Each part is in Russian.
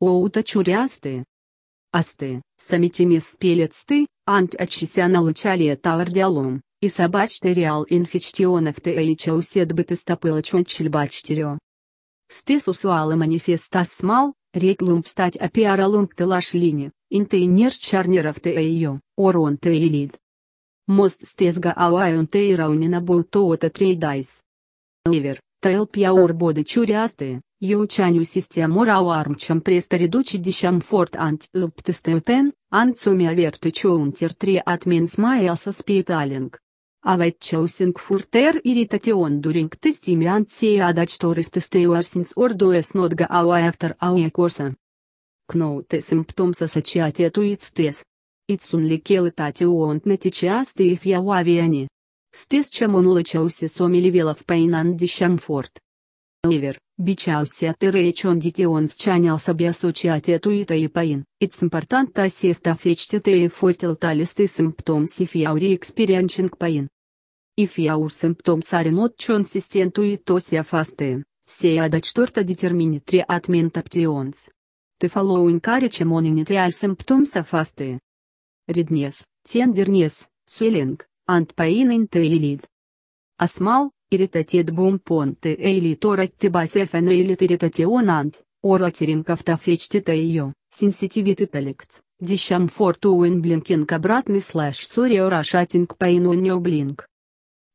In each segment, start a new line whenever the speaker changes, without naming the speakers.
Оута чурясты. Асты, спелецты, самитимис пелецты, антачисяналучалия таурдиалом, и собачты реал инфечтионов тэйча уседбытыстопыла чончельбачтерё. Стесусуалы манифестас мал, реклум встать апиаралунг тылашлини, интейнер чарнеров тэйё, орон ты тэйлид. Мост стезга ауайон тэйраунина боутоота трейдайс. Эвер, тэлпьяор боды чурясты. Ieoceanii sistemul au armcem prestăriduci dișam fort ant luptesteupen, anțumea verticiu unter tri atmins mai asa spitaling. Avet ceusing furter irritation during testimi anții adacitorif testeuarsins ordoes notga au after au ecosa. Knoute symptom sa societetu itstes. Itsun likelitate uont neticeaste if iau aviani. Stes ce monulăceuse somilivela v peinan dișam fort. Iver. Бичался тыречон дитион с чанялся биосучатия туита и паин, it's important to assess the fetchtete effort talisty symptoms if you are experiencing pain. If your symptoms are not consistent with tosia fasting, say that short determine treatment options. The following are common initial symptoms of fasting. Redness, tenderness, swelling, and pain in the eyelid. A small, Иритатет бумпонты эйли торатти басефен эйлит иритатионант, оратеринков фечтита ее, сенситивит италикт, дищам фортуин блинкинг обратный слэш сурио рашатинг пейнуньо блинк.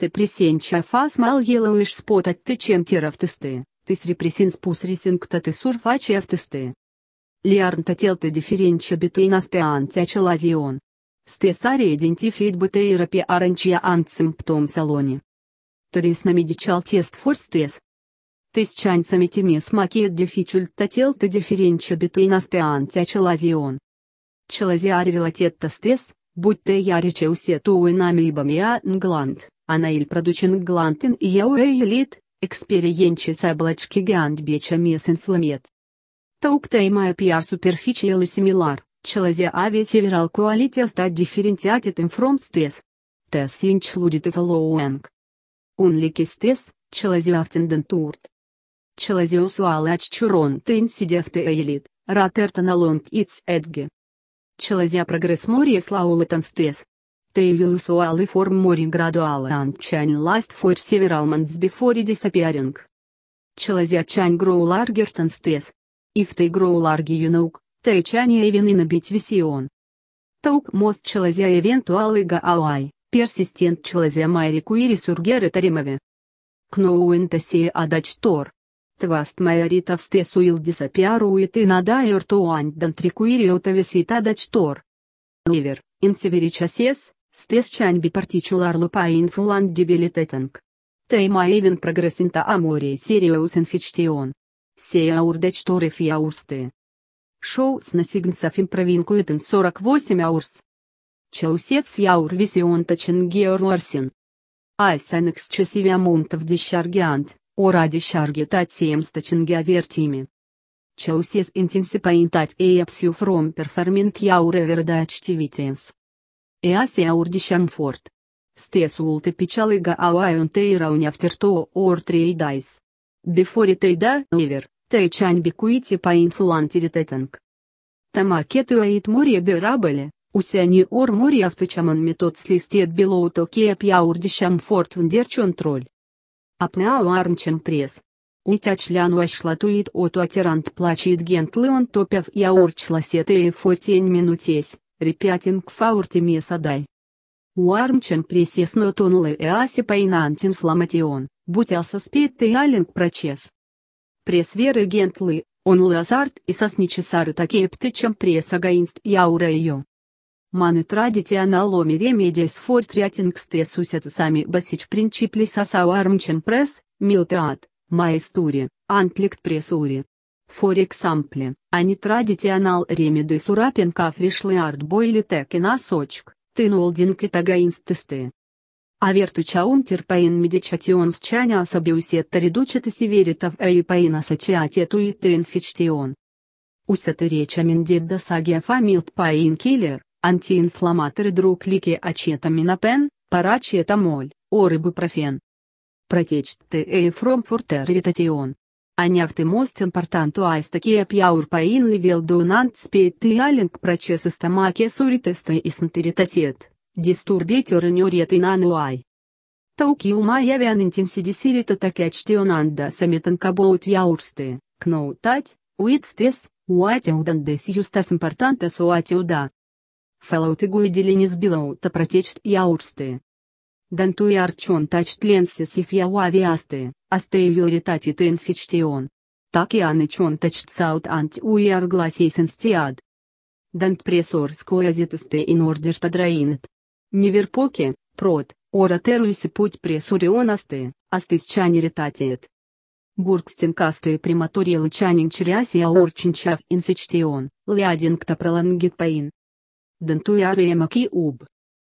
Ты пресенча фас мал елуиш спот от ты чем теров тесты, ты срепресин спус рисинг та ты сурфачи автесты. Лиарн тател ты дифференча битуинасте антячелазион. Стесари идентифит бутейра пиаренчия антсимптом салони istorisë në miqëllë tjesë forstues. Тысячанца метимис макиет дефичуль тател та диференча битуин аспеанте челазион. Челазиари велатетта стес, будь те яриче усе туинами ибамия а нгланд, анаиль продучен глантин и яурей элит, экспериенчи с облачки беча мес инфламет. Таукта и мая пиар суперфичиел и симилар, челазиави северал куалития стат диферентиатит инфром стес. Тес инч лудит и фоллоуэнг. Unlikisties, Chelaziohtenden turt. Chelaziosu alač čuronta insidefte eilit, ratertana long its edge. Chelazia progress mories lauletamsties. Teivilusu ali form mori graduala ančan last for several months before disappearing. Chelazia chan grow larger than stes. If they grow larger you know, they chan even in a bit vision. Talk most chelazia eventually go away. Персистент persistent Chilazia maericuiris urgere tarimave. Knouintasie adacitor. Tvast maiorita vstesuil disapiaruit in adaer tuandan tricuiriotavesit adacitor. Ивер, инсеверичасес, стес чань бипартичулар лупа инфулан дебилитетанг. Тейма эвен прогрессинта Амори сериус инфичтион. Сея урдечторы фиаурсты. Шоу с насигнсов им 48 аурс. Чаусец яур Яурвисионта Чингеоруарсин. Айсанекс Часивямунтов Дищаргиант, Оради Шаргита Тиемста вертими. Чаусец Интенсипаинтат Эйапсию Фром Перформинг Яуреверда Чтивитиенс. Эас дишамфорт. Стес улты печалыга ауайон тейра унявтерто ор трейдайс. Бифори тейда невер, тейчань бикуити паинфлантири тетанг. Тамакету аит море бирабеле useenior moriavtăceam în metod slistet biloutocheia piaur deșam fort vândercion trol. Apneau armcem pres. Uiteașleanu așlătuit o toaterant placit gentlion topev iaur clasete e foteni minutesi, ripiatin kfaurtimie sadai. Уармчен пресеснотонлы эаси паинантин фламатион, бутялся спетты ялинг прочес. Пресверы гентлы, он лазарт и сосничесары такие пты, чем пресса гаинст яура ее. Mane tradițional omire media sfort reatingst e susătusami băsici principli sa sau armcen pres, milteat, maesturi, antlict presuri. For example, они tradițional remedui surapin ca frișli ardboili tekina socc, tânolding и tagainstiste. Avertuceaum tirpain meditations ceanea sabiusetta reducet severitav eipain asociatetu и тенфичтион. Усеты речамин дедда сагия фамилт паин киллер, антиинфламаторы друклики ачетаминопен, парачетамоль, ор ибупрофен. и э фромфуртер ритатион. Аняхты мост импортанту айстакия пьяур паин ливел дунант спейт и алинг прочеса стамаке суритесты и сантеритатет, дистурбетер и нюрет и нануай. Тауки ума явян интенсидисирита такячтионанда саметанкабоут яурсты, кноутать, уитстес, уатеудандес юстас импортантес уатеуда. Fallout и Guidelines Below-то протечт и аурсты. Данту и арчон тачт ленсис и фьяу авиасты, астей вилритати тенфичтион. Так и анычон тачт саут ант уяр гласейсен стиад. Дант прессор скоязитесты и нордер адраинет. Неверпоке, прот, оратеруйся путь асты, прессурионасты, астыс чанеритатиет. Бургстенкасты приматорил чанин чряси аорчинчав инфичтион, та пролангит паин, Дентуяриема И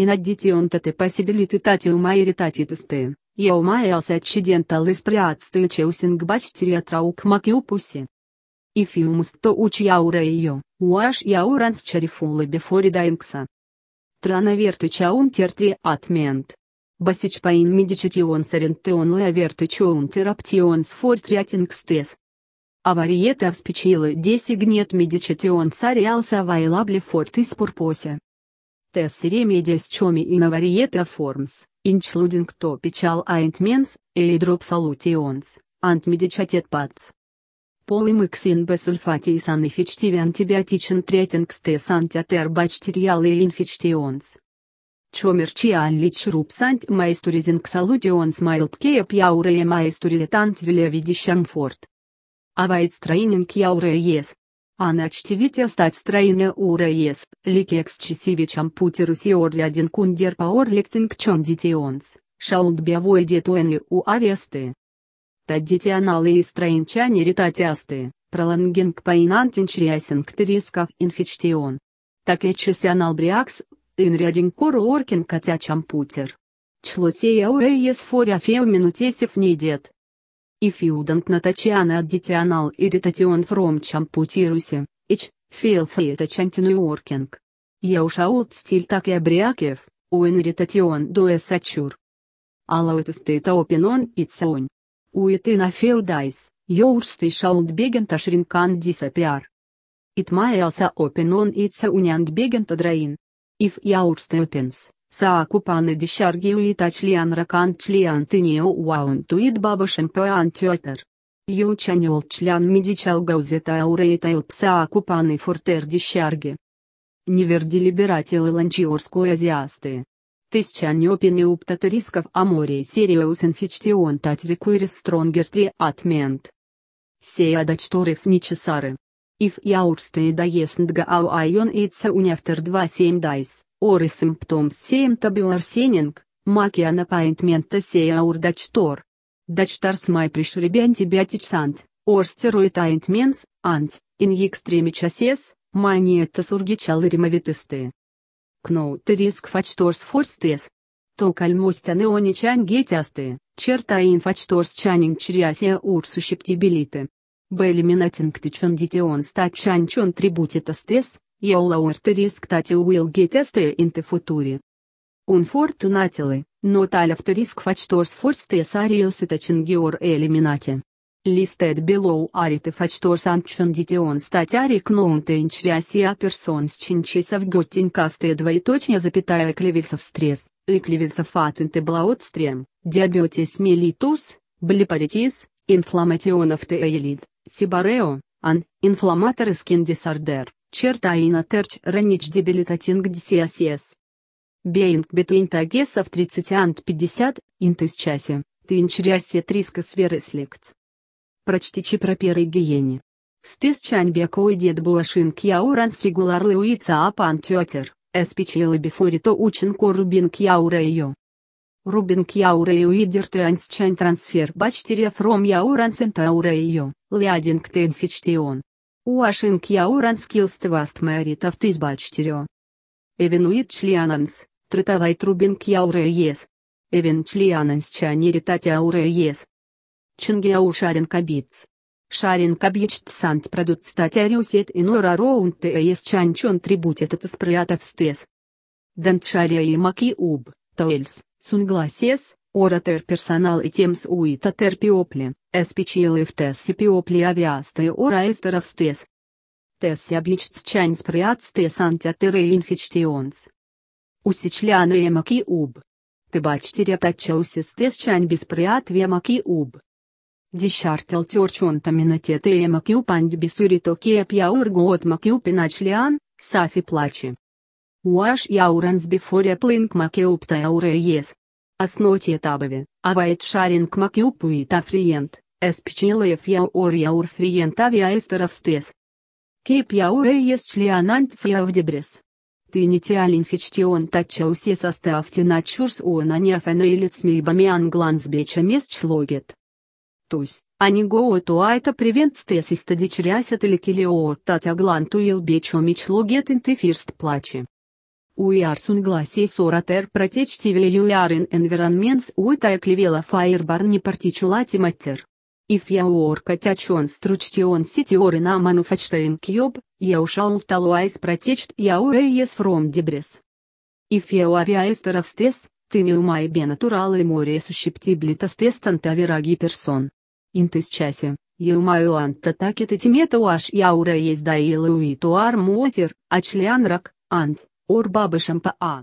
Инаддитионтате посибилитатиума иритатитесте, еумаялс отчиденталыс приатстуичеусингбачтериатраук макиупуси. Ифиумус то уч яура ее, уаш яуранс чарифулы бефоридайнкса. Трановерты чаун тертри атмент. Басич паин медичатион сарентеон лаверты чоун тераптион сфортриатингстес. Авариета вспичила десигнет медичатион цариалса вайлабле фортис пурпосе. Тессере медиас чоми и навариета формс, инчлудинг то печал аинтменс, эйдроп салутионс, антмедичатет пац. Полимыксин бесульфатис анифичтиви антибиотичен третинг стес антиатер бачтериал и инфичтионс. Чомерчиан лич рупсант майстуризинг салутионс майлпкея пьяурея майстуризетант вилевидищамфорт. А Авайтстрейнинг яуреес. Аначтивите стать стрейне уреес, ликекс чесивич ампутеруси один кундер паорликтинг чондитионс, шаулдбявойде туэни у авесты. Таддитианалы и стрейнчане ритатиасты, пролонгинг паинантин чрясинг трисков инфичтион. Так и чесянал бриакс, инрядин кору оркин котячам путер. Члусея уреес форя феуминутесев не дед. If на Татьяна additional irritation from champutirusi, ich, feel free to continue working. Я ушел стиль так и обрякев, уэн irritation до эсачур. Allowed state open on its own. Уэты на feel dice, yours ты should begin to shrink and disappear. It may also open on its own and begin to drain. If yours opens, ракан Sākupāne dishargiuita člianrakant čliantiņieu uauntuit babašempo antioter. Ючанюл член медичал гаузета аурейтайл псаакупаны фуртер дищарги. Неверди либератил и азиасты. Тысяча неопениуптата рисков амории сериус инфичтион татрикуирис стронгер три атмент. Сея чесары нечесары. яурсты яурстые даесндга ау айон ица унефтер два семь дайс. Or if symptoms seem to be worsening, make an appointment to see our doctor. Doctors may prescribe antibiotics and, or steroid ointments, and, in extreme cases, may need to surgical remove testy. Note the risk factors for stress. To almost anyone can get asty, certain factors can increase or susceptibility. By eliminating the conditions that can contribute to stress, Your order is that you will get tested in the future. Unfortunately, not all of the risk factors for the serious touching are eliminated. Listed below are the factors and conditions that are known to ensure persons chances of getting casted двоеточие запятая клевис of stress, и клевис of fat in the bloodstream, diabetes mellitus, blepharitis, inflammation of the eyelid, seborrheo, and inflammatory skin disorder. Черта Чертаина терч ренич дебилитатинг дисиасиес. Беинг бетвин тагесов 30 ант 50, интыс часе, тынчрясе триска свереслект. Прочтичи про первой гиене. Стыс чаньбека уйдет буашинг яуранс регулар луица апан тетер, эспичила бифорито ученко рубин яура ее. Рубин яура и уидер транс чань трансфер бачтире фром яуранс энтаура ее, лядинг тенфичтион. Уашинг Яуран Скилстваст Мэритов Тизбачтерё. Эвенуит Члиананс, Тратавай Трубинг Яуре Ес. Эвен Члиананс неритать Ауре Ес. Чингиау Шарин Кабиц. Шарин Кабьич сант продут Статья Рюсет и Нора Роун Т.С. Чанчон Трибут Этот Исприатов Стес. Дантшария и Маки Уб, Тоэльс, Сунгласес, Оратор персонал и тем с уита терпиопли, спичилы в тесси пиопли авиасты ора эстеровстес. Тесси обичцчань сприацтес антятере инфичтионс. Усичляны емаки уб. Тыбачтерятача усистес чань бесприат вемаки уб. Дищартел терчонтаминатет емаки упаньб бисуритокия пьяургоот маки упиначлян, сафи плачи. Уаш яуранс бифоря плинк маке уптаяуре ес основе табове, авает шаринг макюпу и тафриент, эспичилаев яур яур фриент авиаистеров стес. Кейп яур если анант фиавдебрес. Ты не тиалин фичтион тача усе составьте на чурс он анефен и лицми и бамиан глансбеча месч логет. Тусь, они гооту айта превент стес и стадичрясят или килиор татя гланту илбечо меч логет интефирст плачи. We are sunglasses or other protective you are in environments what I clevel fire barn particulate matter. If you work at on struction city or in a manufacturing cube, you shall always protect your eyes from debris. If you are a of stress, tinium may be natural и more susceptible to stress than average person. In this case, you may want to take it to metal as your eyes daily with arm water, a clean rock, and Urba bëshëm pa a.